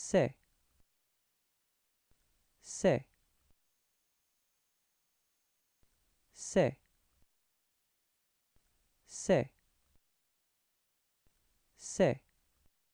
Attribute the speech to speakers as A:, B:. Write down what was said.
A: se se se se se